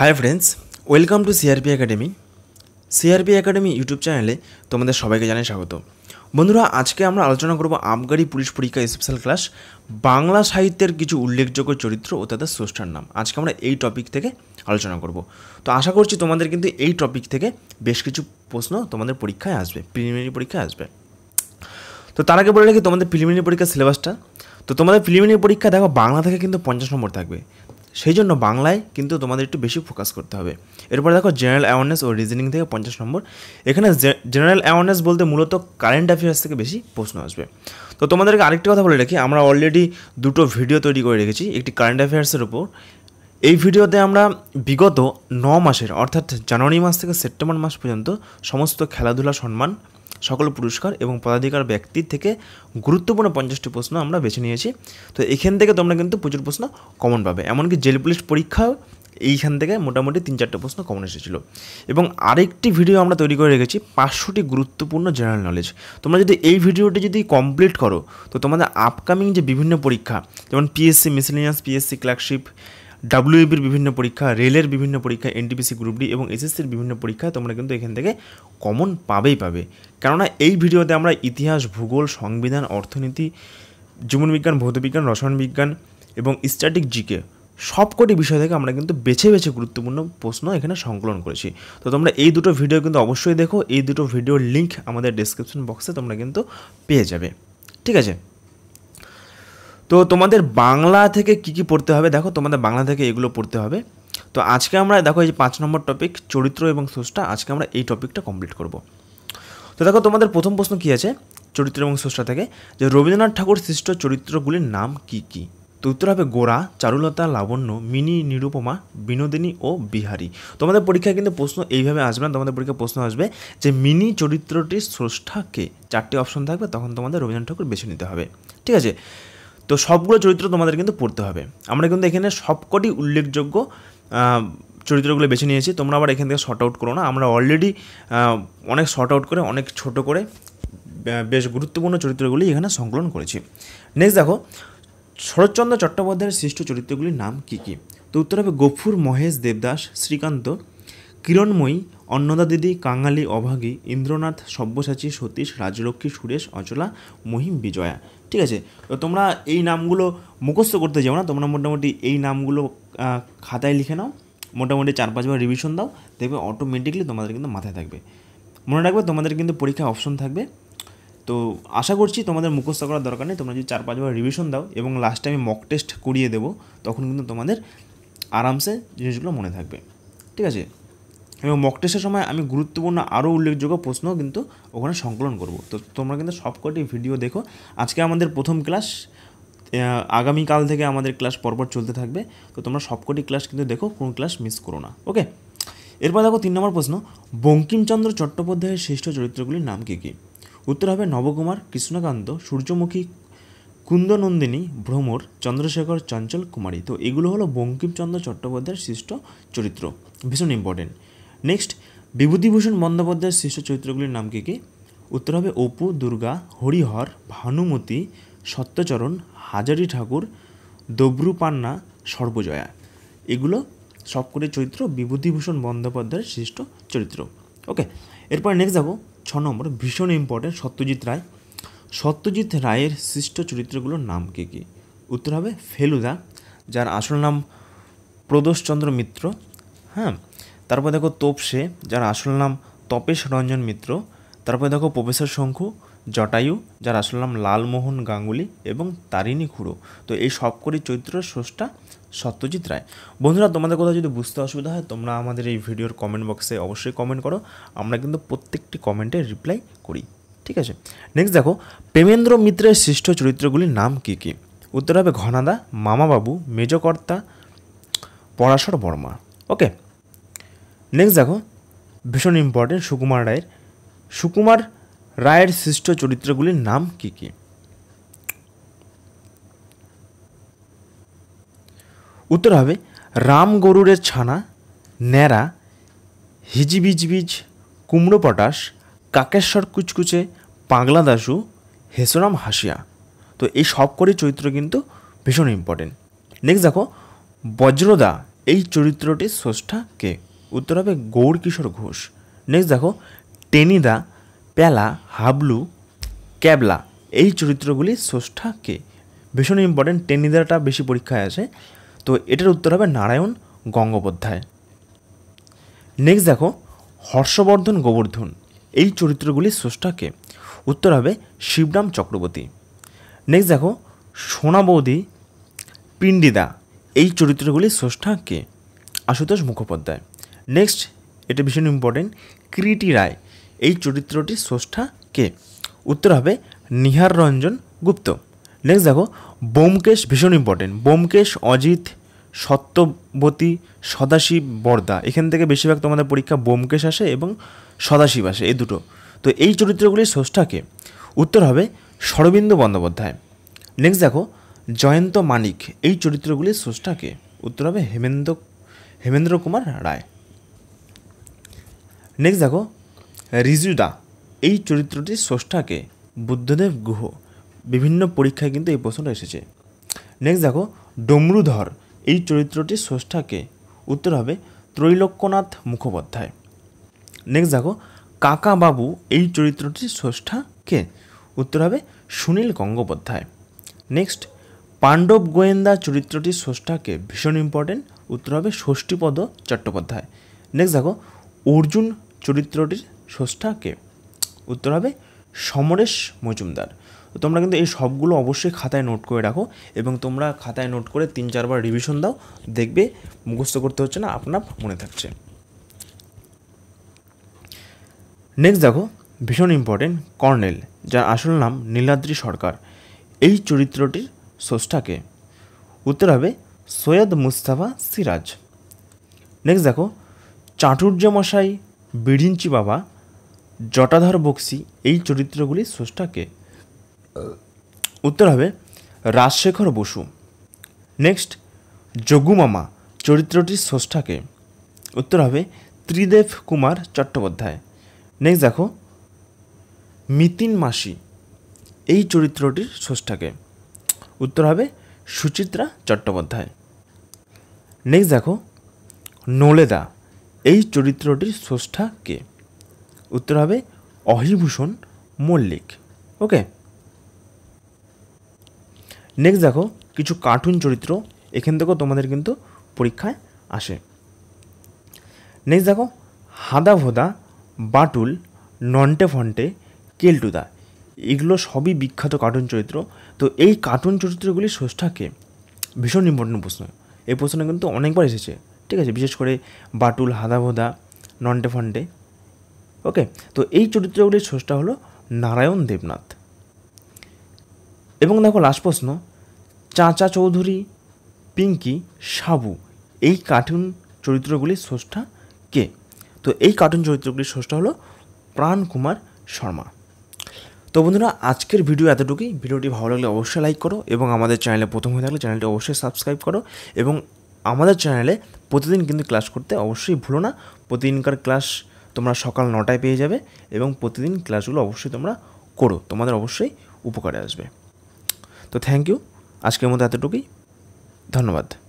high friends welcome to CRP academy CRP academy YouTube চ্যানেলে তোমাদের সবাইকে জানাই স্বাগত বন্ধুরা আজকে আমরা আলোচনা করব আবগারি পুলিশ পরীক্ষা স্পেশাল ক্লাস বাংলা সাহিত্যের কিছু উল্লেখযোগ্য চরিত্র ও তাদের স্রষ্টার নাম আজকে আমরা এই টপিক থেকে আলোচনা করব তো আশা করছি তোমাদের কিন্তু এই টপিক থেকে বেশ কিছু প্রশ্ন তোমাদের পরীক্ষায় আসবে প্রিলিমিনারি পরীক্ষায় আসবে তো তার আগে বলে রাখি তোমাদের প্রিলিমিনারি পরীক্ষার সিলেবাসটা তো তোমাদের প্রিলিমিনারি পরীক্ষা দেখো বাংলা থেকে কিন্তু পঞ্চাশ নম্বর থাকবে সেই জন্য বাংলায় কিন্তু তোমাদের একটু বেশি ফোকাস করতে হবে এরপর দেখো জেনারেল অ্যাওয়ারনেস ও রিজনিং থেকে পঞ্চাশ নম্বর এখানে জেনারেল অ্যাওয়ারনেস বলতে মূলত কারেন্ট অ্যাফেয়ার্স থেকে বেশি প্রশ্ন আসবে তো তোমাদেরকে আরেকটি কথা বলে রাখি আমরা অলরেডি দুটো ভিডিও তৈরি করে রেখেছি একটি কারেন্ট অ্যাফেয়ার্সের উপর এই ভিডিওতে আমরা বিগত ন মাসের অর্থাৎ জানুয়ারি মাস থেকে সেপ্টেম্বর মাস পর্যন্ত সমস্ত খেলাধুলা সম্মান সকল পুরস্কার এবং পদাধিকার ব্যক্তির থেকে গুরুত্বপূর্ণ পঞ্চাশটি প্রশ্ন আমরা বেছে নিয়েছি তো এখান থেকে তোমরা কিন্তু প্রচুর প্রশ্ন কমন পাবে এমনকি জেল পুলিশ পরীক্ষাও এইখান থেকে মোটামুটি তিন চারটে প্রশ্ন কমন এসেছিল এবং আরেকটি ভিডিও আমরা তৈরি করে রেখেছি পাঁচশোটি গুরুত্বপূর্ণ জেনারেল নলেজ তোমরা যদি এই ভিডিওটি যদি কমপ্লিট করো তো তোমাদের আপকামিং যে বিভিন্ন পরীক্ষা যেমন পিএসসি মিসেলিনিয়াস পিএসসি ক্লার্কশিপ ডাব্লিউবির বিভিন্ন পরীক্ষা রেলের বিভিন্ন পরীক্ষা এনটিপিসি গ্রুপ ডি এবং এসএসসির বিভিন্ন পরীক্ষা তোমরা কিন্তু এখান থেকে কমন পাবেই পাবে কেননা এই ভিডিওতে আমরা ইতিহাস ভূগোল সংবিধান অর্থনীতি জীবনবিজ্ঞান ভৌতবিজ্ঞান রসায়ন বিজ্ঞান এবং স্ট্যাটিক জিকে সবকটি বিষয় থেকে আমরা কিন্তু বেছে বেছে গুরুত্বপূর্ণ প্রশ্ন এখানে সংকলন করেছি তো তোমরা এই দুটো ভিডিও কিন্তু অবশ্যই দেখো এই দুটো ভিডিওর লিঙ্ক আমাদের ডিসক্রিপশন বক্সে তোমরা কিন্তু পেয়ে যাবে ঠিক আছে তো তোমাদের বাংলা থেকে কি কি পড়তে হবে দেখো তোমাদের বাংলা থেকে এগুলো পড়তে হবে তো আজকে আমরা দেখো এই যে পাঁচ নম্বর টপিক চরিত্র এবং স্রষ্টা আজকে আমরা এই টপিকটা কমপ্লিট করব তো দেখো তোমাদের প্রথম প্রশ্ন কী আছে চরিত্র এবং স্রষ্টা থেকে যে রবীন্দ্রনাথ ঠাকুর সৃষ্ট চরিত্রগুলির নাম কি কি তো উত্তর হবে গোরা চারুলতা লাবণ্য মিনি নিরুপমা বিনোদিনী ও বিহারী তোমাদের পরীক্ষায় কিন্তু প্রশ্ন এইভাবে আসবে না তোমাদের পরীক্ষায় প্রশ্ন আসবে যে মিনি চরিত্রটির স্রষ্টাকে চারটি অপশন থাকবে তখন তোমাদের রবীন্দ্রনাথ ঠাকুর বেছে নিতে হবে ঠিক আছে তো সবগুলো চরিত্র তোমাদের কিন্তু পড়তে হবে আমরা কিন্তু এখানে সবকটি উল্লেখযোগ্য চরিত্রগুলো বেছে নিয়েছি তোমরা আবার এখান থেকে শর্ট আউট করো না আমরা অলরেডি অনেক শর্ট আউট করে অনেক ছোট করে বেশ গুরুত্বপূর্ণ চরিত্রগুলি এখানে সংকলন করেছি নেক্সট দেখো শরৎচন্দ্র চট্টোপাধ্যায়ের সৃষ্ট চরিত্রগুলির নাম কী কী তো উত্তর হবে গফুর মহেশ দেবদাস শ্রীকান্ত কিরণময়ী অন্নদা দিদি কাঙালি অভাগী ইন্দ্রনাথ সব্যসাচী সতীশ রাজলক্ষ্মী সুরেশ অচলা মহিম বিজয়া ঠিক আছে তো তোমরা এই নামগুলো মুখস্থ করতে যাও না তোমরা মোটামুটি এই নামগুলো খাতায় লিখে নাও মোটামুটি চার পাঁচবার রিভিশন দাও দেখবে অটোমেটিকলি তোমাদের কিন্তু মাথায় থাকবে মনে রাখবে তোমাদের কিন্তু পরীক্ষায় অপশন থাকবে তো আশা করছি তোমাদের মুখস্থ করার দরকার নেই তোমরা যদি চার পাঁচবার রিভিশন দাও এবং লাস্টে আমি মক টেস্ট করিয়ে দেবো তখন কিন্তু তোমাদের আরামসে জিনিসগুলো মনে থাকবে ঠিক আছে এবং মক টেস্টের সময় আমি গুরুত্বপূর্ণ আরও উল্লেখযোগ্য প্রশ্ন কিন্তু ওখানে সংকলন করব তো তোমরা কিন্তু সবকটি ভিডিও দেখো আজকে আমাদের প্রথম ক্লাস আগামীকাল থেকে আমাদের ক্লাস পরপর চলতে থাকবে তো তোমরা সবকটি ক্লাস কিন্তু দেখো কোনো ক্লাস মিস করো না ওকে এরপর দেখো তিন নম্বর প্রশ্ন বঙ্কিমচন্দ্র চট্টোপাধ্যায়ের শ্রেষ্ঠ চরিত্রগুলির নাম কী কী উত্তর হবে নবকুমার কৃষ্ণকান্ত সূর্যমুখী কুন্দনন্দিনী ভ্রমর চন্দ্রশেখর চঞ্চল কুমারী তো এগুলো হলো বঙ্কিমচন্দ্র চট্টোপাধ্যায়ের শ্রেষ্ঠ চরিত্র ভীষণ ইম্পর্টেন্ট নেক্সট বিভূতিভূষণ বন্দ্যোপাধ্যায়ের সৃষ্ট চরিত্রগুলির নাম কী কী উত্তর হবে অপু দুর্গা হরিহর ভানুমতি সত্যচরণ হাজারি ঠাকুর দব্রুপান্না পান্না সর্বজয়া এগুলো সবকটি চরিত্র বিভূতিভূষণ বন্দ্যোপাধ্যায়ের শ্রেষ্ঠ চরিত্র ওকে এরপর নেক্সট যাবো ছ নম্বর ভীষণ ইম্পর্টেন্ট সত্যজিৎ রায় সত্যজিৎ রায়ের শ্রেষ্ঠ চরিত্রগুলোর নাম কী কী উত্তর হবে ফেলুদা যার আসল নাম প্রদোষচন্দ্র মিত্র হ্যাঁ তারপর দেখো তোপসে যার আসল নাম তপেশ রঞ্জন মিত্র তারপর দেখো প্রফেসর শঙ্কু জটায়ু যার আসল নাম লালমোহন গাঙ্গুলি এবং তারিণী খুড়ো তো এই সবকটি চরিত্রের স্রষ্টা সত্যজিৎ রায় বন্ধুরা তোমাদের কথা যদি বুঝতে অসুবিধা হয় তোমরা আমাদের এই ভিডিওর কমেন্ট বক্সে অবশ্যই কমেন্ট করো আমরা কিন্তু প্রত্যেকটি কমেন্টে রিপ্লাই করি ঠিক আছে নেক্সট দেখো প্রেমেন্দ্র মিত্রের সৃষ্ট চরিত্রগুলির নাম কী কী উত্তর হবে ঘনাদা মামাবাবু মেজকর্তা পরাশর বর্মা ওকে নেক্সট দেখো ভীষণ ইম্পর্টেন্ট সুকুমার রায়ের সুকুমার রায়ের সৃষ্ট চরিত্রগুলির নাম কি কি উত্তর হবে রাম গরুরের ছানা ন্যাড়া হিজিবিজবিজ কুমড়ো পটাশ কাকেশ্বর কুচকুচে পাগলা দাসু হেসরাম হাসিয়া তো এই সব করে চরিত্র কিন্তু ভীষণ ইম্পর্টেন্ট নেক্সট দেখো বজ্রদা এই চরিত্রটির স্রষ্টা কে উত্তর হবে কিশোর ঘোষ নেক্সট দেখো টেনিদা প্যালা হাবলু ক্যাবলা এই চরিত্রগুলি ষষ্ঠা কে ভীষণ ইম্পর্টেন্ট টেনিদাটা বেশি পরীক্ষায় আছে তো এটার উত্তর হবে নারায়ণ গঙ্গোপাধ্যায় নেক্সট দেখো হর্ষবর্ধন গোবর্ধন এই চরিত্রগুলি কে উত্তর হবে শিবরাম চক্রবর্তী নেক্সট দেখো সোনা বৌদি পিণ্ডিদা এই চরিত্রগুলি কে আশুতোষ মুখোপাধ্যায় নেক্সট এটা ভীষণ ইম্পর্টেন্ট ক্রিটি রায় এই চরিত্রটি স্রষ্টা কে উত্তর হবে নিহার রঞ্জন গুপ্ত নেক্সট দেখো বোমকেশ ভীষণ ইম্পর্টেন্ট বোমকেশ অজিত সত্যবতী সদাশিব বর্দা এখান থেকে বেশিরভাগ তোমাদের পরীক্ষা বোমকেশ আসে এবং সদাশিব আসে এই দুটো তো এই চরিত্রগুলির কে উত্তর হবে শরবিন্দু বন্দ্যোপাধ্যায় নেক্সট দেখো জয়ন্ত মানিক এই চরিত্রগুলির স্রষ্টাকে উত্তর হবে হেমেন্দ্র হেমেন্দ্র কুমার রায় নেক্সট দেখো রিজুদা এই চরিত্রটি ষষ্ঠাকে বুদ্ধদেব গুহ বিভিন্ন পরীক্ষায় কিন্তু এই প্রশ্নটা এসেছে নেক্সট দেখো ডমরুধর এই চরিত্রটি ষষ্ঠাকে উত্তর হবে ত্রৈলোক্যনাথ মুখোপাধ্যায় নেক্সট দেখো কাকা বাবু এই চরিত্রটি ষষ্ঠাকে উত্তর হবে সুনীল গঙ্গোপাধ্যায় নেক্সট পাণ্ডব গোয়েন্দা চরিত্রটি ষষ্ঠাকে ভীষণ ইম্পর্টেন্ট উত্তর হবে ষষ্ঠীপদ চট্টোপাধ্যায় নেক্সট দেখো অর্জুন চরিত্রটির স্রষ্টা কে উত্তর হবে সমরেশ মজুমদার তো তোমরা কিন্তু এই সবগুলো অবশ্যই খাতায় নোট করে রাখো এবং তোমরা খাতায় নোট করে তিন চারবার রিভিশন দাও দেখবে মুখস্থ করতে হচ্ছে না আপনার মনে থাকছে নেক্সট দেখো ভীষণ ইম্পর্টেন্ট কর্নেল যার আসল নাম নীলাদ্রি সরকার এই চরিত্রটির স্রষ্টাকে উত্তর হবে সৈয়দ মুস্তাফা সিরাজ নেক্সট দেখো চাটুর্য মশাই বিড়িঞ্চি বাবা জটাধর বক্সি এই চরিত্রগুলি স্রষ্টাকে উত্তর হবে রাজশেখর বসু নেক্সট যোগুমামা চরিত্রটির স্রষ্টাকে উত্তর হবে ত্রিদেব কুমার চট্টোপাধ্যায় নেক্সট দেখো মিতিন মাসি এই চরিত্রটির স্রষ্টাকে উত্তর হবে সুচিত্রা চট্টোপাধ্যায় নেক্সট দেখো নোলেদা এই চরিত্রটির স্রষ্টা কে উত্তর হবে অহিভূষণ মল্লিক ওকে নেক্সট দেখো কিছু কার্টুন চরিত্র এখান থেকেও তোমাদের কিন্তু পরীক্ষায় আসে নেক্সট দেখো হাদা ভোদা বাটুল নন্টে ফন্টে কেলটুদা এগুলো সবই বিখ্যাত কার্টুন চরিত্র তো এই কার্টুন চরিত্রগুলির স্রষ্টাকে ভীষণ ইম্পর্টেন্ট প্রশ্ন এই প্রশ্ন কিন্তু অনেকবার এসেছে ঠিক আছে বিশেষ করে বাটুল হাদাভোদা নন্টে ফন্টে ওকে তো এই চরিত্রগুলির স্রষ্টা হলো নারায়ণ দেবনাথ এবং দেখো লাস্ট প্রশ্ন চাচা চৌধুরী পিঙ্কি সাবু এই কার্টুন চরিত্রগুলির স্রষ্টা কে তো এই কার্টুন চরিত্রগুলির স্রষ্টা হলো প্রাণ কুমার শর্মা তো বন্ধুরা আজকের ভিডিও এতটুকুই ভিডিওটি ভালো লাগলে অবশ্যই লাইক করো এবং আমাদের চ্যানেলে প্রথম হয়ে থাকলে চ্যানেলটি অবশ্যই সাবস্ক্রাইব করো এবং আমাদের চ্যানেলে প্রতিদিন কিন্তু ক্লাস করতে অবশ্যই ভুলো না প্রতিদিনকার ক্লাস তোমরা সকাল নটায় পেয়ে যাবে এবং প্রতিদিন ক্লাসগুলো অবশ্যই তোমরা করো তোমাদের অবশ্যই উপকারে আসবে তো থ্যাংক ইউ আজকের মতো এতটুকুই ধন্যবাদ